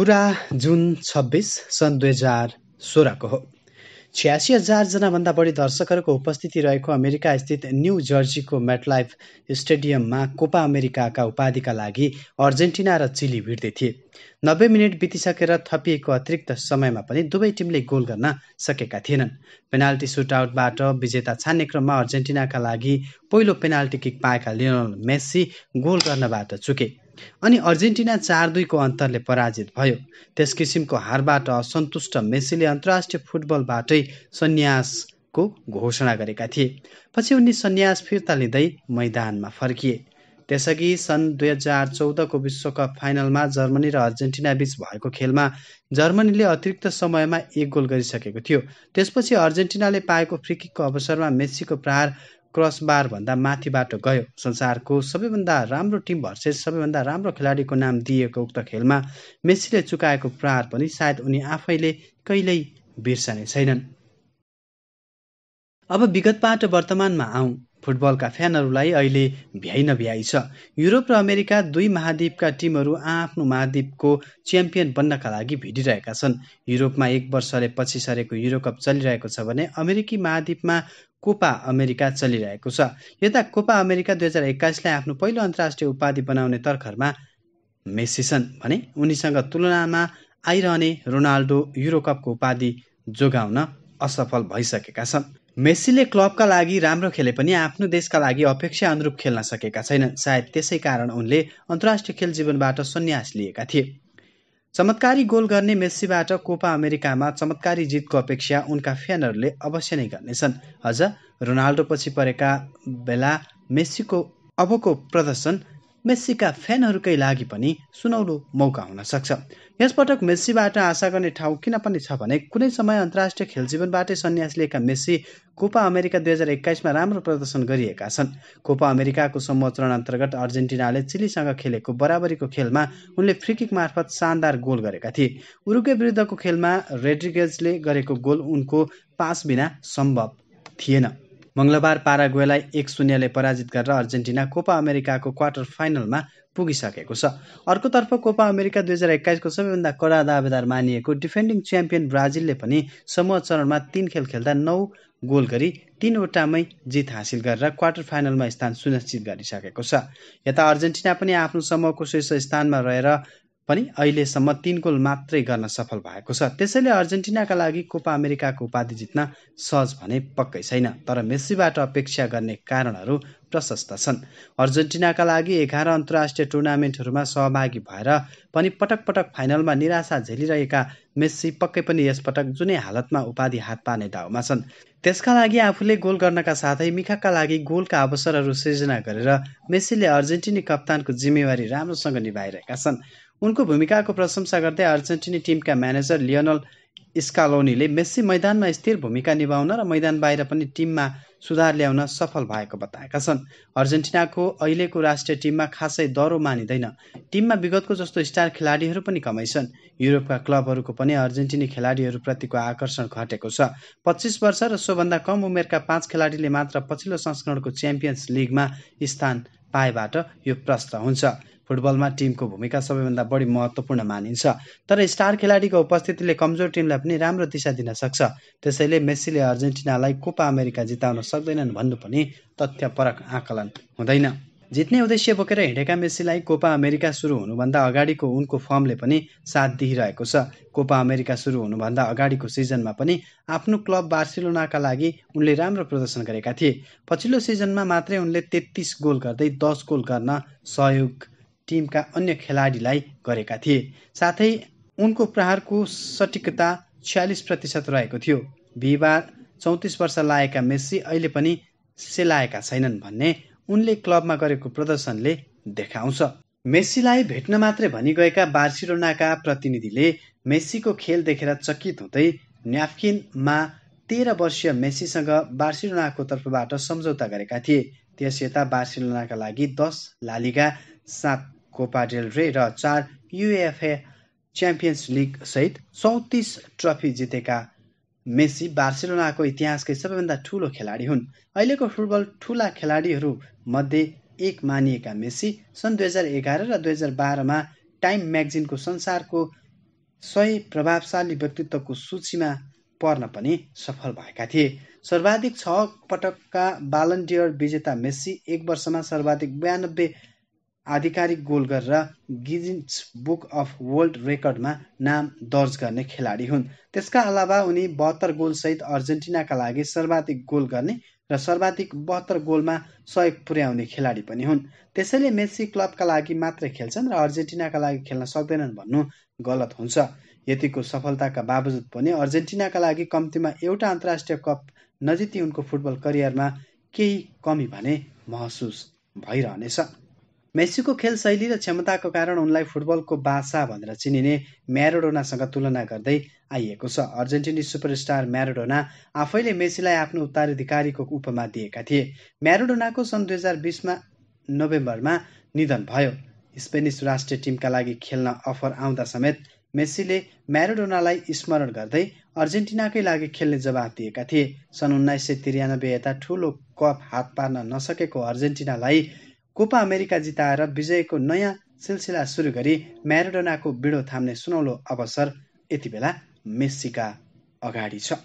कुरा जुन छब्बिस सन् दुई हजार सोह्रको हो छ्यासी हजारजनाभन्दा बढी दर्शकहरूको उपस्थिति रहेको अमेरिका स्थित न्यू जर्जीको मेटलाइफ स्टेडियममा कोपा अमेरिकाका उपाधिका लागि अर्जेन्टिना र चिली भिड्दै थिए नब्बे मिनट बितिसकेर थपिएको अतिरिक्त समयमा पनि दुवै टिमले गोल गर्न सकेका थिएनन् पेनाल्टी सुटआउटबाट विजेता छान्ने क्रममा अर्जेन्टिनाका लागि पहिलो पेनाल्टी किक पाएका लियोनल मेस्सी गोल गर्नबाट चुके अनि अर्जेन्टिना चार दुईको अन्तरले पराजित भयो त्यस किसिमको हारबाट असन्तुष्ट मेसीले अन्तर्राष्ट्रिय फुटबलबाटै सन्यासको घोषणा गरेका थिए पछि उनी सन्यास फिर्ता लिँदै मैदानमा फर्किए त्यसअघि सन् दुई हजार चौधको विश्वकप फाइनलमा जर्मनी र अर्जेन्टिना बीच भएको खेलमा जर्मनीले अतिरिक्त समयमा एक गोल गरिसकेको थियो त्यसपछि अर्जेन्टिनाले पाएको फ्रिकिकको अवसरमा मेस्सीको प्रहार क्रसबार भन्दा माथिबाट गयो संसारको सबैभन्दा राम्रो टिम भर्सेस सबैभन्दा राम्रो खेलाडीको नाम दिएको उक्त खेलमा मेस्सीले चुकाएको प्रहार पनि सायद उनी आफैले कहिल्यै बिर्सने छैनन् अब विगतबाट वर्तमानमा आउँ फुटबलका फ्यानहरूलाई अहिले भ्याइ नभ्याइ छ युरोप र अमेरिका दुई महाद्वीपका टिमहरू आआफ्नो महाद्वीपको च्याम्पियन बन्नका लागि भिडिरहेका छन् युरोपमा एक वर्षले पछि सरेको युरोकप चलिरहेको छ भने अमेरिकी महाद्वीपमा कोपा अमेरिका चलिरहेको छ यता कोपा अमेरिका दुई हजार एक्काइसलाई आफ्नो पहिलो अन्तर्राष्ट्रिय उपाधि बनाउने तर्खरमा मेसी छन् भने उनीसँग तुलनामा आइरहने रोनाल्डो युरोकपको उपाधि जोगाउन असफल भइसकेका छन् मेस्सीले क्लबका लागि राम्रो खेले पनि आफ्नो देशका लागि अपेक्षा अनुरूप खेल्न सकेका छैनन् सायद त्यसै कारण उनले अन्तर्राष्ट्रिय खेल जीवनबाट सन्यास लिएका थिए चमत्कारी गोल गर्ने मेस्सीबाट कोपा अमेरिकामा चमत्कारी जितको अपेक्षा उनका फ्यानहरूले अवश्य नै गर्नेछन् अझ रोनाल्डो पछि परेका बेला मेस्सीको अबको प्रदर्शन मेस्सीका फ्यानहरूकै लागि पनि सुनौलो मौका हुन सक्छ यसपटक मेस्सीबाट आशा गर्ने ठाउँ किन पनि छ भने कुनै समय अन्तर्राष्ट्रिय खेल जीवनबाटै सन्यास लिएका मेस्सी कोपा अमेरिका दुई हजार एक्काइसमा राम्रो प्रदर्शन गरिएका छन् कोपा अमेरिकाको संवचरण अन्तर्गत अर्जेन्टिनाले चिलीसँग खेलेको बराबरीको खेलमा उनले फ्रिकिक मार्फत शानदार गोल गरेका थिए उरुके विरुद्धको खेलमा रेड्रिगेजले गरेको गोल उनको पास बिना सम्भव थिएन मङ्गलबार पाराग्वेलाई एक शून्यले पराजित गरेर अर्जेन्टिना कोपा अमेरिकाको क्वार्टर फाइनलमा पुगिसकेको छ अर्कोतर्फ कोपा अमेरिका दुई हजार एक्काइसको सबैभन्दा कडा दावेदार मानिएको डिफेन्डिङ च्याम्पियन ब्राजिलले पनि समूह चरणमा तिन खेल खेल्दा नौ गोल गरी तिनवटामै जित हासिल गरेर क्वार्टर फाइनलमा स्थान सुनिश्चित गरिसकेको छ यता अर्जेन्टिना पनि आफ्नो समूहको शीर्ष स्थानमा रहेर पनि अहिलेसम्म तिन गोल मात्रै गर्न सफल भएको छ त्यसैले अर्जेन्टिनाका लागि कोपा अमेरिकाको उपाधि जित्न सहज भने पक्कै छैन तर मेस्सीबाट अपेक्षा गर्ने कारणहरू प्रशस्त छन् अर्जेन्टिनाका लागि एघार अन्तर्राष्ट्रिय टुर्नामेन्टहरूमा सहभागी भएर पनि पटक पटक फाइनलमा निराशा झेलिरहेका मेस्सी पक्कै पनि यसपटक जुनै हालतमा उपाधि हात पार्ने दाउमा छन् त्यसका लागि आफूले गोल गर्नका साथै मिखाका लागि गोलका अवसरहरू सृजना गरेर मेस्सीले अर्जेन्टिनी कप्तानको जिम्मेवारी राम्रोसँग निभाइरहेका छन् उनको भूमिकाको प्रशंसा गर्दै अर्जेन्टिनी टिमका म्यानेजर लियोनल स्कालोनीले मेस्सी मैदानमा स्थिर भूमिका निभाउन र मैदान बाहिर पनि टिममा सुधार ल्याउन सफल भएको बताएका छन् अर्जेन्टिनाको अहिलेको राष्ट्रिय टिममा खासै दह्रो मानिँदैन टिममा विगतको जस्तो स्टार खेलाडीहरू पनि कमै छन् युरोपका क्लबहरूको पनि अर्जेन्टिनी खेलाडीहरूप्रतिको आकर्षण घटेको छ पच्चिस वर्ष र सोभन्दा कम उमेरका पाँच खेलाडीले मात्र पछिल्लो संस्करणको च्याम्पियन्स लिगमा स्थान पाएबाट यो प्रस्त हुन्छ फुटबलमा टिमको भूमिका सबैभन्दा बढी महत्त्वपूर्ण मानिन्छ तर स्टार खेलाडीको उपस्थितिले कमजोर टिमलाई पनि राम्रो दिशा दिन सक्छ त्यसैले मेस्सीले अर्जेन्टिनालाई कोपा अमेरिका जिताउन सक्दैनन् भन्नु पनि तथ्यपरक आकलन हुँदैन जित्ने उद्देश्य बोकेर हिँडेका मेस्सीलाई कोपा अमेरिका सुरु हुनुभन्दा अगाडिको उनको फर्मले पनि साथ दिइरहेको छ कोपा अमेरिका सुरु हुनुभन्दा अगाडिको सिजनमा पनि आफ्नो क्लब बार्सिलोनाका लागि उनले राम्रो प्रदर्शन गरेका थिए पछिल्लो सिजनमा मात्रै उनले तेत्तिस गोल गर्दै दस गोल गर्न सहयोग टिमका अन्य खेलाडीलाई गरेका थिए साथै उनको प्रहारको सटिकता छ्यालिस प्रतिशत रहेको थियो बिहिबार चौतिस वर्ष लागेका मेस्सी अहिले पनि सेलाएका छैनन् भन्ने उनले क्लबमा गरेको प्रदर्शनले देखाउँछ मेस्सीलाई भेट्न मात्रै भनी गएका बार्सिलोनाका प्रतिनिधिले मेस्सीको खेल देखेर चकित हुँदै न्याफकिनमा तेह्र वर्षीय मेस्सीसँग बार्सिलोनाको तर्फबाट सम्झौता गरेका थिए त्यस यता बार्सिलोनाका लागि दस लालिगा सात कोपा डेल रे र चार युएफए च्याम्पियन्स लिग सहित चौतिस ट्रफी जितेका मेसी बार्सिलोनाको इतिहासकै सबैभन्दा ठुलो खेलाडी हुन् अहिलेको फुटबल ठुला खेलाडीहरू मध्ये एक मानिएका मेसी सन् दुई हजार एघार र दुई हजार बाह्रमा टाइम म्यागजिनको संसारको सय प्रभावशाली व्यक्तित्वको सूचीमा पर्न पनि सफल भएका थिए सर्वाधिक छ पटकका बालन्डियर विजेता मेस्सी एक वर्षमा सर्वाधिक बयानब्बे आधिकारिक गोल गरेर गिजिन्स बुक अफ वर्ल्ड रेकर्डमा नाम दर्ज गर्ने खेलाडी हुन् त्यसका अलावा उनी बहत्तर गोलसहित अर्जेन्टिनाका लागि सर्वाधिक गोल गर्ने र सर्वाधिक बहत्तर गोलमा सहयोग पुर्याउने खेलाडी पनि हुन् त्यसैले मेस्सी क्लबका लागि मात्रै खेल्छन् र अर्जेन्टिनाका लागि खेल्न सक्दैनन् भन्नु गलत हुन्छ यतिको सफलताका बावजुद पनि अर्जेन्टिनाका लागि कम्तीमा एउटा अन्तर्राष्ट्रिय कप नजिती उनको फुटबल करियरमा केही कमी भने महसुस भइरहनेछ मेस्सीको खेल शैली र क्षमताको कारण उनलाई फुटबलको बासा भनेर चिनिने म्यारोडोनासँग तुलना गर्दै आइएको छ अर्जेन्टिनी सुपरस्टार म्यारोडोना आफैले मेस्सीलाई आफ्नो उत्तराधिकारीको उपमा दिएका थिए म्यारोडोनाको सन् दुई हजार बिसमा नोभेम्बरमा निधन भयो स्पेनिस राष्ट्रिय टिमका लागि खेल्न अफर आउँदा समेत मेस्सीले म्यारोडोनालाई स्मरण गर्दै अर्जेन्टिनाकै लागि खेल्ने जवाब दिएका थिए सन् उन्नाइस सय त्रियानब्बे यता ठुलो कप हात पार्न नसकेको अर्जेन्टिनालाई कोपा अमेरिका जिताएर विजयको नयाँ सिलसिला सुरु गरी म्याराडोनाको बिडो थाम्ने सुनौलो अवसर यति बेला मेस्सीका अगाडि छ